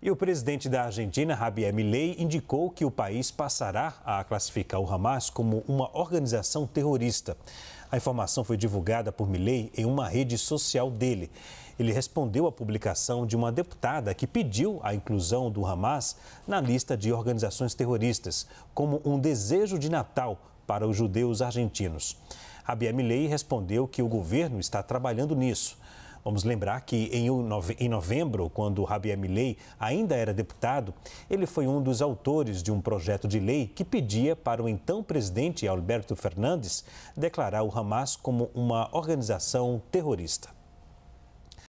E o presidente da Argentina, Javier Milei, indicou que o país passará a classificar o Hamas como uma organização terrorista. A informação foi divulgada por Milei em uma rede social dele. Ele respondeu à publicação de uma deputada que pediu a inclusão do Hamas na lista de organizações terroristas, como um desejo de Natal para os judeus argentinos. Javier Milei respondeu que o governo está trabalhando nisso. Vamos lembrar que em novembro, quando Javier Milley ainda era deputado, ele foi um dos autores de um projeto de lei que pedia para o então presidente Alberto Fernandes declarar o Hamas como uma organização terrorista.